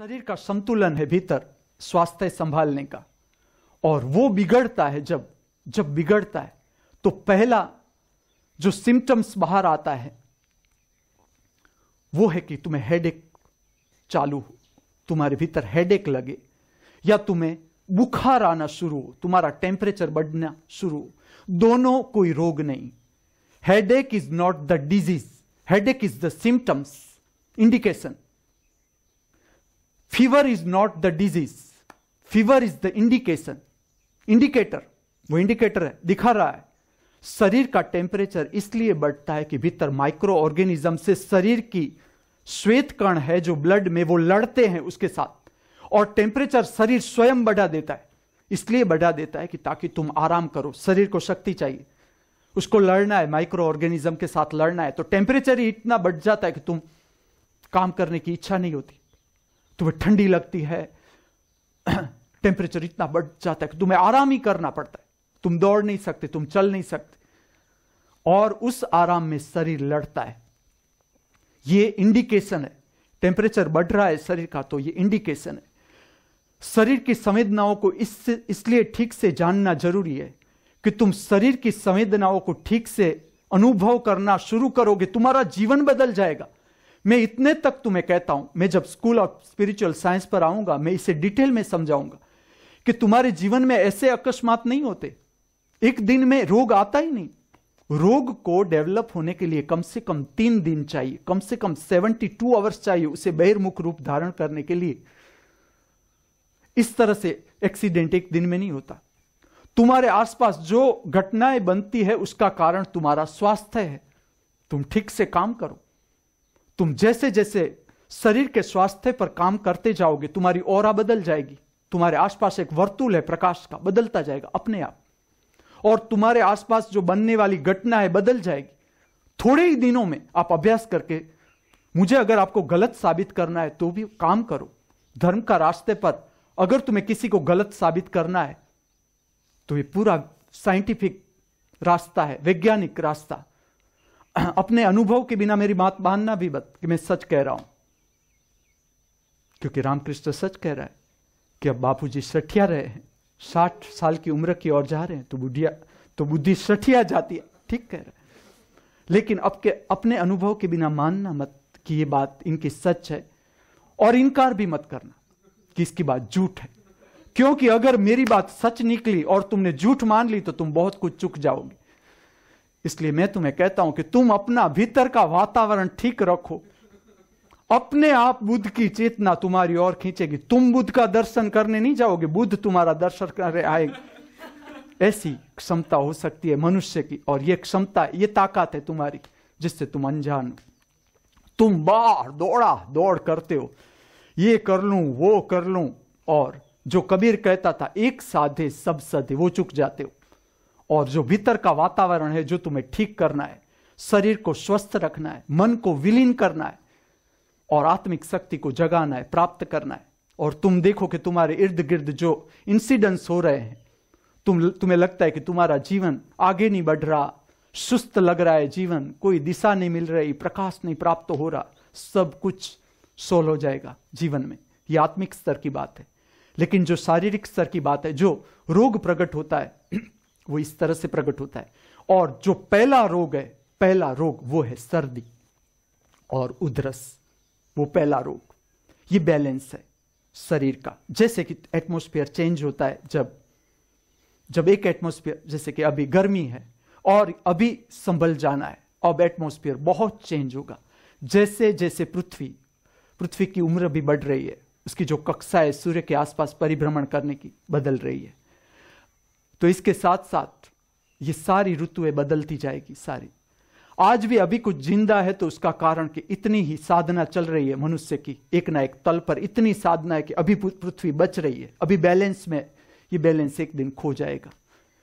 शरीर का संतुलन है भीतर स्वास्थ्य संभालने का और वो बिगड़ता है जब जब बिगड़ता है तो पहला जो सिम्टम्स बाहर आता है वो है कि तुम्हें हेडेक चालू हो तुम्हारे भीतर हेडेक लगे या तुम्हें बुखार आना शुरू हो तुम्हारा टेम्परेचर बढ़ना शुरू हो दोनों कोई रोग नहीं headache is not the disease headache is the symptoms indication fever is not the disease fever is the indication indicator वो इंडिकेटर है दिखा रहा है शरीर का टेम्परेचर इसलिए बढ़ता है कि भीतर माइक्रो ऑर्गेनिज्म से शरीर की श्वेत कण है जो ब्लड में वो लड़ते हैं उसके साथ और टेम्परेचर शरीर स्वयं बढ़ा देता है इसलिए बढ़ा देता है कि ताकि तुम आराम करो शरीर को शक्ति चाहिए उसको लड़ना है माइक्रो ऑर्गेनिज्म के साथ लड़ना है तो टेम्परेचर ही इतना बढ़ जाता है कि तुम काम करने की इच्छा नहीं होती तुम्हें तो ठंडी लगती है टेम्परेचर इतना बढ़ जाता है कि तुम्हें आराम ही करना पड़ता है तुम दौड़ नहीं सकते तुम चल नहीं सकते और उस आराम में शरीर लड़ता है यह इंडिकेशन है टेम्परेचर बढ़ रहा है शरीर का तो यह इंडिकेशन है शरीर की संवेदनाओं को इससे इसलिए ठीक से जानना जरूरी है कि तुम शरीर की संवेदनाओं को ठीक से अनुभव करना शुरू करोगे तुम्हारा जीवन बदल जाएगा मैं इतने तक तुम्हें कहता हूं मैं जब स्कूल ऑफ स्पिरिचुअल साइंस पर आऊंगा मैं इसे डिटेल में समझाऊंगा कि तुम्हारे जीवन में ऐसे अकस्मात नहीं होते एक दिन में रोग आता ही नहीं रोग को डेवलप होने के लिए कम से कम तीन दिन चाहिए कम से कम सेवेंटी टू आवर्स चाहिए उसे बहिर्मुख रूप धारण करने के लिए इस तरह से एक्सीडेंट एक दिन में नहीं होता तुम्हारे आसपास जो घटनाएं बनती है उसका कारण तुम्हारा स्वास्थ्य है तुम ठीक से काम करो तुम जैसे जैसे शरीर के स्वास्थ्य पर काम करते जाओगे तुम्हारी और बदल जाएगी तुम्हारे आसपास एक वर्तुल है प्रकाश का बदलता जाएगा अपने आप और तुम्हारे आसपास जो बनने वाली घटना है बदल जाएगी थोड़े ही दिनों में आप अभ्यास करके मुझे अगर आपको गलत साबित करना है तो भी काम करो धर्म का रास्ते पर अगर तुम्हें किसी को गलत साबित करना है तो ये पूरा साइंटिफिक रास्ता है वैज्ञानिक रास्ता अपने अनुभव के बिना मेरी बात मानना भी बत कि मैं सच कह रहा हूं क्योंकि रामकृष्ण सच कह रहा है कि अब बापू जी सठिया रहे हैं साठ साल की उम्र की ओर जा रहे हैं तो बुढ़िया तो बुद्धि सठिया जाती है ठीक कह रहे लेकिन अब के अपने अनुभव के बिना मानना मत कि ये बात इनकी सच है और इनकार भी मत करना कि इसकी बात झूठ है क्योंकि अगर मेरी बात सच निकली और तुमने झूठ मान ली तो तुम बहुत कुछ चुक जाओगे इसलिए मैं तुम्हें कहता हूं कि तुम अपना भीतर का वातावरण ठीक रखो अपने आप बुद्ध की चेतना तुम्हारी ओर खींचेगी तुम बुद्ध का दर्शन करने नहीं जाओगे बुद्ध तुम्हारा दर्शन करे आएगा ऐसी क्षमता हो सकती है मनुष्य की और ये क्षमता ये ताकत है तुम्हारी जिससे तुम अनजान तुम बाहर दौड़ा दौड़ करते हो ये कर लू वो कर लू और जो कबीर कहता था एक साधे सब सधे वो चुक जाते हो और जो भीतर का वातावरण है जो तुम्हें ठीक करना है शरीर को स्वस्थ रखना है मन को विलीन करना है और आत्मिक शक्ति को जगाना है प्राप्त करना है और तुम देखो कि तुम्हारे इर्द गिर्द जो इंसिडेंट्स हो रहे हैं तुम तुम्हें लगता है कि तुम्हारा जीवन आगे नहीं बढ़ रहा सुस्त लग रहा है जीवन कोई दिशा नहीं मिल रही प्रकाश नहीं प्राप्त हो रहा सब कुछ सोल हो जाएगा जीवन में यह आत्मिक स्तर की बात है लेकिन जो शारीरिक स्तर की बात है जो रोग प्रकट होता है वो इस तरह से प्रकट होता है और जो पहला रोग है पहला रोग वो है सर्दी और उधरस वो पहला रोग ये बैलेंस है शरीर का जैसे कि एटमोस्फियर चेंज होता है जब जब एक एटमोस्फियर जैसे कि अभी गर्मी है और अभी संभल जाना है अब एटमोस्फियर बहुत चेंज होगा जैसे जैसे पृथ्वी पृथ्वी की उम्र भी बढ़ रही है उसकी जो कक्षा है सूर्य के आसपास परिभ्रमण करने की बदल रही है तो इसके साथ साथ ये सारी ऋतुएं बदलती जाएगी सारी आज भी अभी कुछ जिंदा है तो उसका कारण कि इतनी ही साधना चल रही है मनुष्य की एक ना एक तल पर इतनी साधना है कि अभी पृथ्वी बच रही है अभी बैलेंस में ये बैलेंस एक दिन खो जाएगा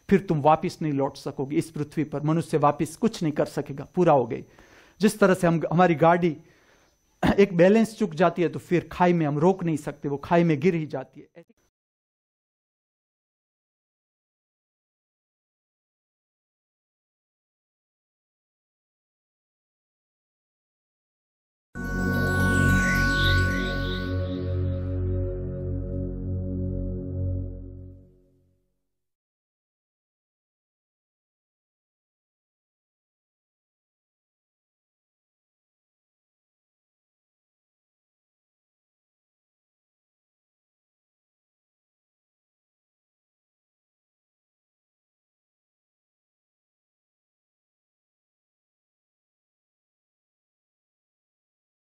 फिर तुम वापस नहीं लौट सकोगे इस पृथ्वी पर मनुष्य वापस कुछ नहीं कर सकेगा पूरा हो गई जिस तरह से हम हमारी गाड़ी एक बैलेंस चुक जाती है तो फिर खाई में हम रोक नहीं सकते वो खाई में गिर ही जाती है